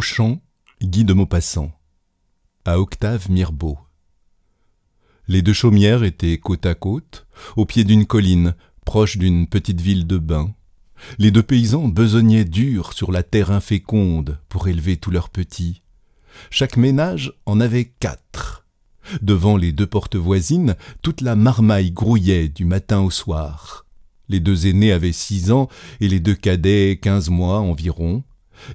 Champ, Guy de Maupassant, à Octave Mirbeau. Les deux chaumières étaient côte à côte, au pied d'une colline, proche d'une petite ville de Bains. Les deux paysans besognaient dur sur la terre inféconde pour élever tous leurs petits. Chaque ménage en avait quatre. Devant les deux portes voisines, toute la marmaille grouillait du matin au soir. Les deux aînés avaient six ans et les deux cadets quinze mois environ.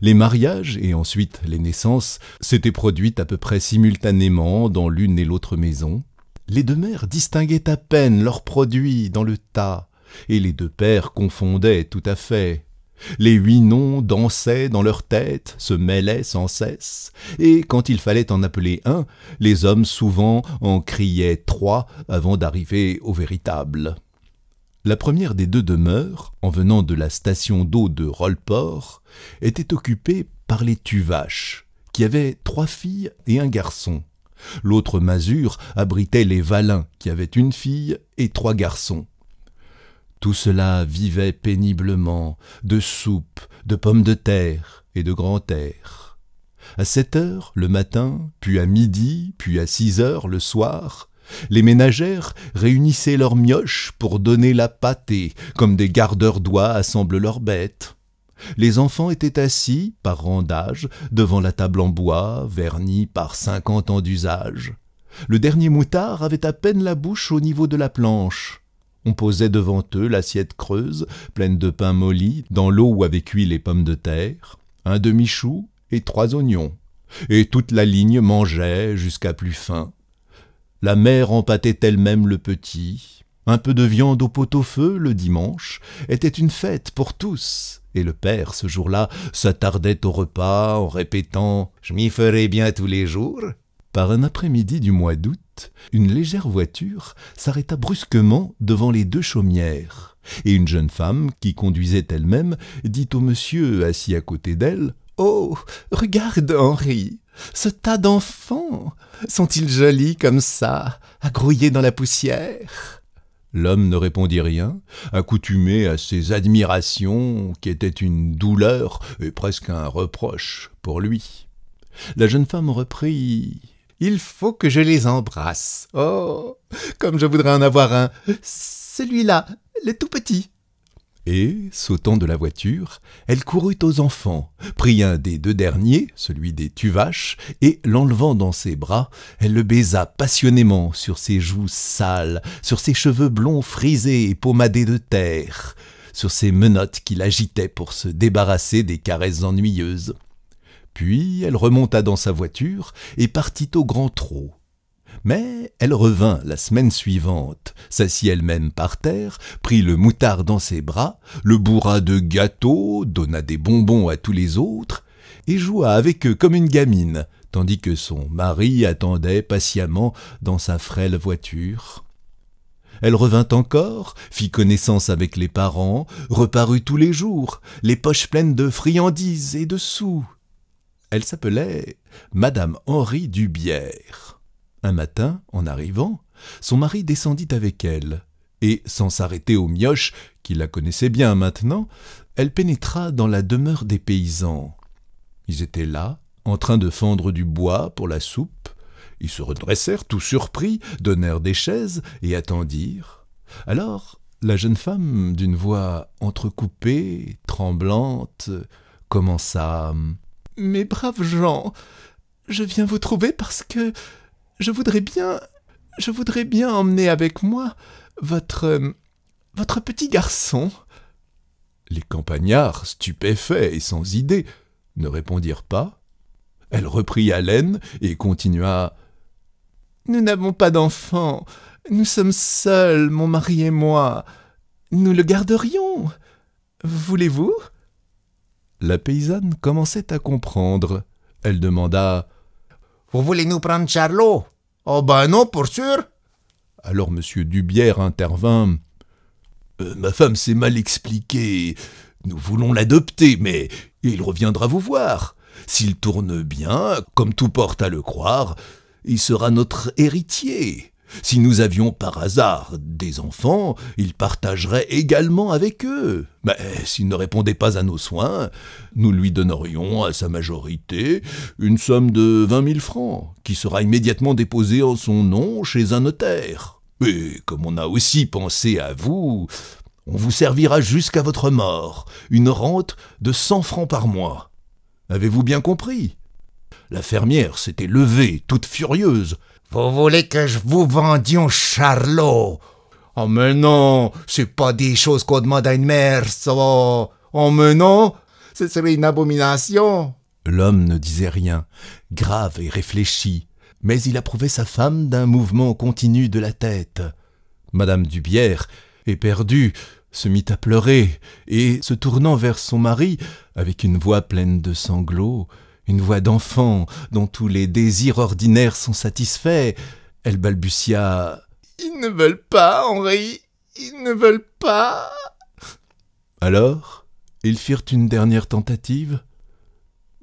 Les mariages et ensuite les naissances s'étaient produites à peu près simultanément dans l'une et l'autre maison. Les deux mères distinguaient à peine leurs produits dans le tas, et les deux pères confondaient tout à fait. Les huit noms dansaient dans leur tête, se mêlaient sans cesse, et quand il fallait en appeler un, les hommes souvent en criaient trois avant d'arriver au véritable. La première des deux demeures, en venant de la station d'eau de Rolport, était occupée par les Tuvaches, qui avaient trois filles et un garçon. L'autre masure abritait les Valins, qui avaient une fille et trois garçons. Tout cela vivait péniblement de soupe, de pommes de terre et de grand air. À sept heures le matin, puis à midi, puis à six heures le soir, les ménagères réunissaient leurs mioches pour donner la pâtée, comme des gardeurs d'oies assemblent leurs bêtes. Les enfants étaient assis, par rang d'âge, devant la table en bois, vernie par cinquante ans d'usage. Le dernier moutard avait à peine la bouche au niveau de la planche. On posait devant eux l'assiette creuse, pleine de pain molli, dans l'eau où avaient cuit les pommes de terre, un demi-chou et trois oignons. Et toute la ligne mangeait jusqu'à plus fin. La mère empâtait elle-même le petit. Un peu de viande au pot-au-feu le dimanche était une fête pour tous, et le père, ce jour-là, s'attardait au repas en répétant « Je m'y ferai bien tous les jours ». Par un après-midi du mois d'août, une légère voiture s'arrêta brusquement devant les deux chaumières, et une jeune femme, qui conduisait elle-même, dit au monsieur assis à côté d'elle « Oh, regarde Henri, ce tas d'enfants Sont-ils jolis comme ça, à grouiller dans la poussière L'homme ne répondit rien, accoutumé à ces admirations qui étaient une douleur et presque un reproche pour lui. La jeune femme reprit Il faut que je les embrasse. Oh Comme je voudrais en avoir un Celui-là, le tout petit. Et, sautant de la voiture, elle courut aux enfants, prit un des deux derniers, celui des tuvaches, et, l'enlevant dans ses bras, elle le baisa passionnément sur ses joues sales, sur ses cheveux blonds frisés et pommadés de terre, sur ses menottes qu'il agitait pour se débarrasser des caresses ennuyeuses. Puis elle remonta dans sa voiture et partit au grand trot. Mais elle revint la semaine suivante, s'assit elle-même par terre, prit le moutard dans ses bras, le bourra de gâteaux, donna des bonbons à tous les autres, et joua avec eux comme une gamine, tandis que son mari attendait patiemment dans sa frêle voiture. Elle revint encore, fit connaissance avec les parents, reparut tous les jours, les poches pleines de friandises et de sous. Elle s'appelait Madame Henri Dubière. Un matin, en arrivant, son mari descendit avec elle, et, sans s'arrêter aux mioches, qui la connaissaient bien maintenant, elle pénétra dans la demeure des paysans. Ils étaient là, en train de fendre du bois pour la soupe. Ils se redressèrent, tout surpris, donnèrent des chaises et attendirent. Alors, la jeune femme, d'une voix entrecoupée, tremblante, commença Mes braves gens, je viens vous trouver parce que je voudrais bien... Je voudrais bien emmener avec moi votre... Euh, votre petit garçon. Les campagnards, stupéfaits et sans idée, ne répondirent pas. Elle reprit haleine et continua. Nous n'avons pas d'enfant. Nous sommes seuls, mon mari et moi. Nous le garderions. Voulez-vous La paysanne commençait à comprendre. Elle demanda vous voulez nous prendre Charlot Oh ben non, pour sûr Alors M. Dubière intervint. Euh, ma femme s'est mal expliquée. Nous voulons l'adopter, mais il reviendra vous voir. S'il tourne bien, comme tout porte à le croire, il sera notre héritier. Si nous avions par hasard des enfants, il partagerait également avec eux. Mais s'il ne répondait pas à nos soins, nous lui donnerions à sa majorité une somme de vingt mille francs, qui sera immédiatement déposée en son nom chez un notaire. Et comme on a aussi pensé à vous, on vous servira jusqu'à votre mort une rente de cent francs par mois. Avez-vous bien compris La fermière s'était levée, toute furieuse. Vous voulez que je vous vendions Charlot Oh mais non, c'est pas des choses qu'on demande à une mère, ça Oh mais non, ce serait une abomination. L'homme ne disait rien, grave et réfléchi, mais il approuvait sa femme d'un mouvement continu de la tête. Madame Dubière, éperdue, se mit à pleurer, et, se tournant vers son mari, avec une voix pleine de sanglots, une voix d'enfant dont tous les désirs ordinaires sont satisfaits. Elle balbutia Ils ne veulent pas, Henri, ils ne veulent pas. Alors, ils firent une dernière tentative.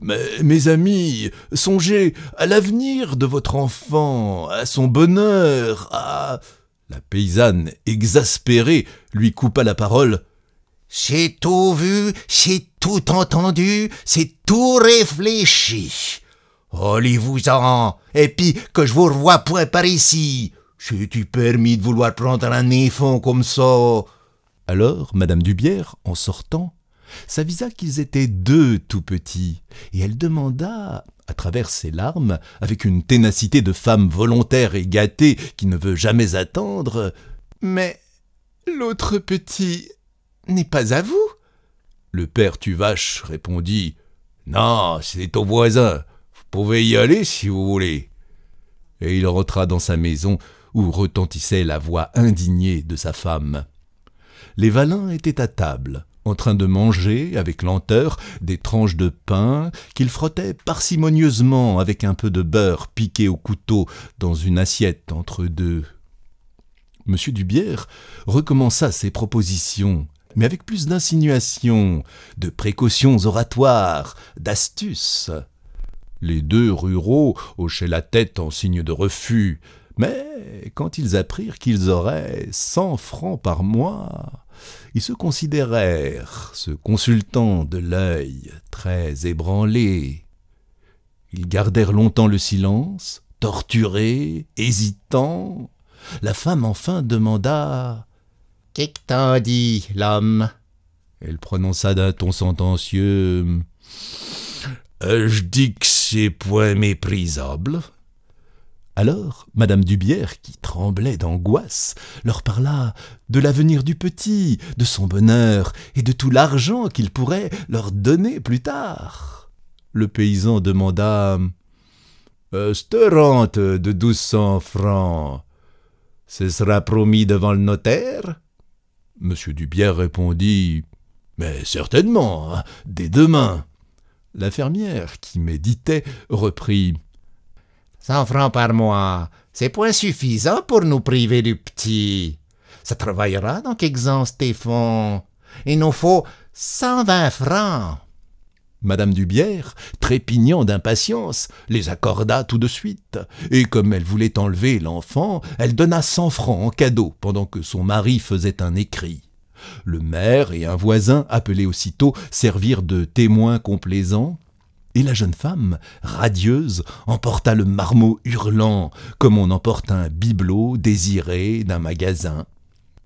Mais, mes amis, songez à l'avenir de votre enfant, à son bonheur, à. La paysanne, exaspérée, lui coupa la parole. C'est tout vu, c'est tout entendu, c'est tout réfléchi. Allez-vous-en, et puis que je vous revois point par ici. J'ai-tu permis de vouloir prendre un enfant comme ça Alors, Madame Dubière, en sortant, s'avisa qu'ils étaient deux tout petits, et elle demanda, à travers ses larmes, avec une ténacité de femme volontaire et gâtée qui ne veut jamais attendre, Mais l'autre petit, n'est pas à vous Le père Tuvache répondit Non, c'est au voisin. Vous pouvez y aller si vous voulez. Et il rentra dans sa maison où retentissait la voix indignée de sa femme. Les Valins étaient à table, en train de manger avec lenteur des tranches de pain qu'ils frottaient parcimonieusement avec un peu de beurre piqué au couteau dans une assiette entre deux. M. Dubière recommença ses propositions mais avec plus d'insinuations, de précautions oratoires, d'astuces. Les deux ruraux hochaient la tête en signe de refus, mais quand ils apprirent qu'ils auraient cent francs par mois, ils se considérèrent, se consultant de l'œil, très ébranlé. Ils gardèrent longtemps le silence, torturés, hésitants. La femme enfin demanda Qu'est-ce que t'en dis, l'homme Elle prononça d'un ton sentencieux. Euh, je dis que c'est point méprisable. Alors, Madame Dubière, qui tremblait d'angoisse, leur parla de l'avenir du petit, de son bonheur et de tout l'argent qu'il pourrait leur donner plus tard. Le paysan demanda euh, rente de douze cents francs, ce sera promis devant le notaire Monsieur Dubière répondit Mais certainement, hein, dès demain. La fermière, qui méditait, reprit Cent francs par mois, c'est point suffisant pour nous priver du petit. Ça travaillera donc quelques ans, Stéphane. Il nous faut cent vingt francs. Madame Dubière, trépignant d'impatience, les accorda tout de suite, et comme elle voulait enlever l'enfant, elle donna cent francs en cadeau pendant que son mari faisait un écrit. Le maire et un voisin, appelés aussitôt, servirent de témoins complaisants, et la jeune femme, radieuse, emporta le marmot hurlant, comme on emporte un bibelot désiré d'un magasin.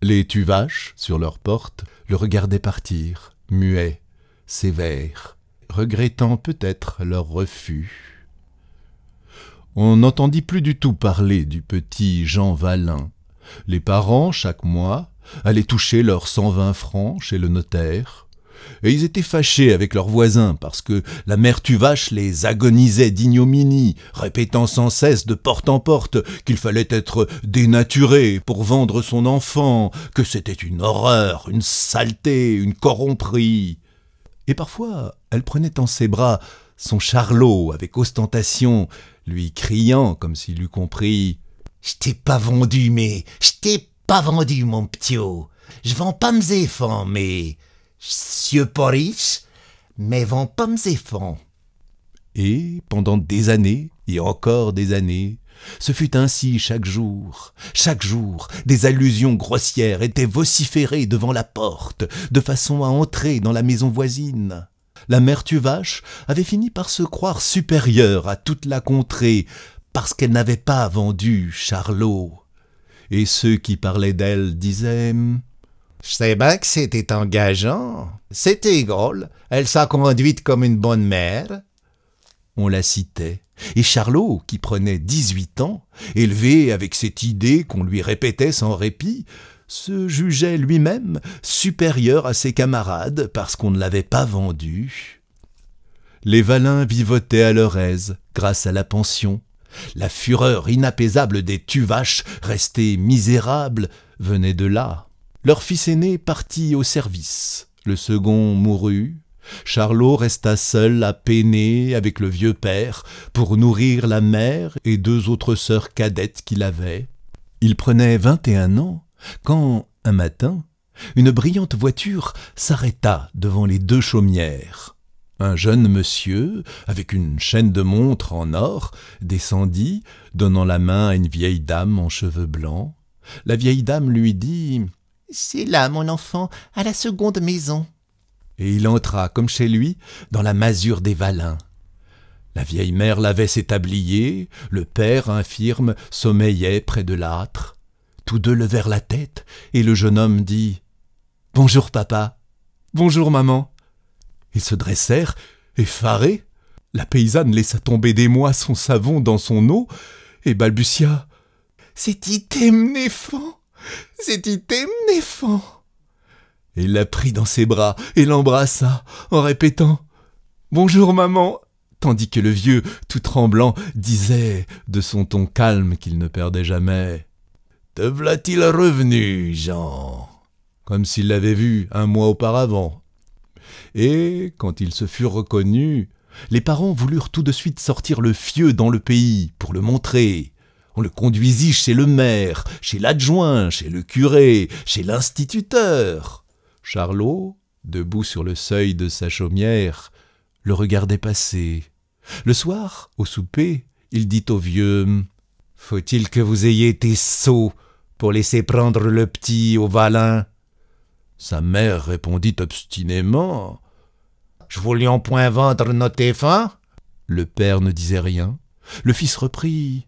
Les tuvaches, sur leur porte, le regardaient partir, muets, sévères regrettant peut-être leur refus. On n'entendit plus du tout parler du petit Jean Valin. Les parents, chaque mois, allaient toucher leurs cent vingt francs chez le notaire, et ils étaient fâchés avec leurs voisins parce que la mère Tuvache les agonisait d'ignominie, répétant sans cesse de porte en porte qu'il fallait être dénaturé pour vendre son enfant, que c'était une horreur, une saleté, une corromperie et parfois elle prenait en ses bras son charlot avec ostentation, lui criant comme s'il eût compris Je t'ai pas vendu, mais je t'ai pas vendu, mon ptio. Je vends pas mes effants, mais je suis pas riche, mais vends pas mes effants. » Et pendant des années et encore des années, ce fut ainsi chaque jour, chaque jour, des allusions grossières étaient vociférées devant la porte, de façon à entrer dans la maison voisine. La mère Tuvache avait fini par se croire supérieure à toute la contrée, parce qu'elle n'avait pas vendu Charlot. Et ceux qui parlaient d'elle disaient je sais bien que c'était engageant. C'était gros. Elle s'est conduite comme une bonne mère. On la citait. Et Charlot, qui prenait dix-huit ans, élevé avec cette idée qu'on lui répétait sans répit, se jugeait lui-même supérieur à ses camarades parce qu'on ne l'avait pas vendu. Les Valins vivotaient à leur aise grâce à la pension. La fureur inapaisable des Tuvaches, restées misérables, venait de là. Leur fils aîné partit au service. Le second mourut, Charlot resta seul à peiner avec le vieux père pour nourrir la mère et deux autres sœurs cadettes qu'il avait. Il prenait vingt et un ans quand, un matin, une brillante voiture s'arrêta devant les deux chaumières. Un jeune monsieur, avec une chaîne de montre en or, descendit, donnant la main à une vieille dame en cheveux blancs. La vieille dame lui dit « C'est là, mon enfant, à la seconde maison. » et il entra, comme chez lui, dans la masure des Valins. La vieille mère lavait ses tabliers, le père, infirme, sommeillait près de l'âtre. Tous deux levèrent la tête, et le jeune homme dit « Bonjour papa, bonjour maman ». Ils se dressèrent, effarés. La paysanne laissa tomber des mois son savon dans son eau, et balbutia « C'est item Néphant C'est item Néphant !» il la prit dans ses bras et l'embrassa en répétant Bonjour maman tandis que le vieux, tout tremblant, disait, de son ton calme qu'il ne perdait jamais Te v'là-t-il revenu, Jean comme s'il l'avait vu un mois auparavant. Et, quand ils se furent reconnus, les parents voulurent tout de suite sortir le fieu dans le pays pour le montrer. On le conduisit chez le maire, chez l'adjoint, chez le curé, chez l'instituteur. Charlot, debout sur le seuil de sa chaumière, le regardait passer. Le soir, au souper, il dit au vieux Faut-il que vous ayez été sot pour laisser prendre le petit au valin Sa mère répondit obstinément Je en point vendre notre effet. Le père ne disait rien. Le fils reprit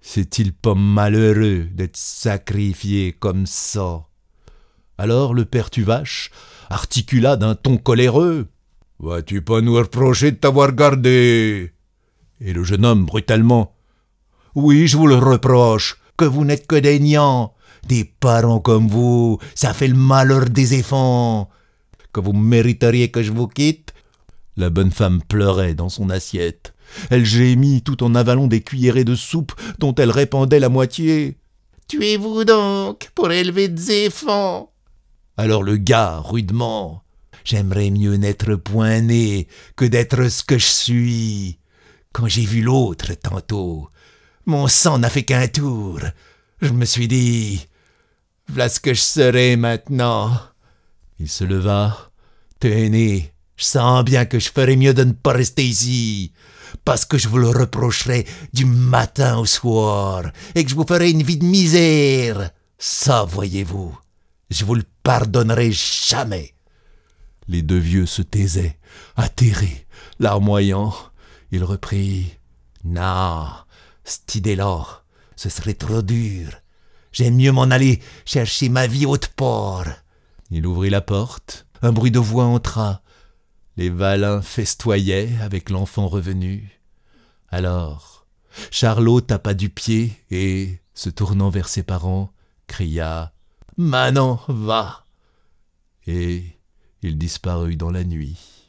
C'est-il pas malheureux d'être sacrifié comme ça alors le père Tuvache articula d'un ton coléreux Vas-tu pas nous reprocher de t'avoir gardé Et le jeune homme brutalement Oui, je vous le reproche, que vous n'êtes que des nians, des parents comme vous, ça fait le malheur des enfants. Que vous mériteriez que je vous quitte La bonne femme pleurait dans son assiette. Elle gémit tout en avalant des cuillerées de soupe dont elle répandait la moitié. Tuez-vous donc pour élever des enfants alors le gars, rudement, J'aimerais mieux n'être point né que d'être ce que je suis. Quand j'ai vu l'autre tantôt, mon sang n'a fait qu'un tour. Je me suis dit, voilà ce que je serai maintenant. Il se leva. Tenez, je sens bien que je ferais mieux de ne pas rester ici, parce que je vous le reprocherai du matin au soir, et que je vous ferai une vie de misère. Ça, voyez-vous. Je vous le pardonnerai jamais. Les deux vieux se taisaient, atterrés, larmoyants. Il reprit Non, cette idée ce serait trop dur. J'aime mieux m'en aller chercher ma vie haute port. Il ouvrit la porte. Un bruit de voix entra. Les Valins festoyaient avec l'enfant revenu. Alors, Charlot tapa du pied et, se tournant vers ses parents, cria Manon, va Et il disparut dans la nuit.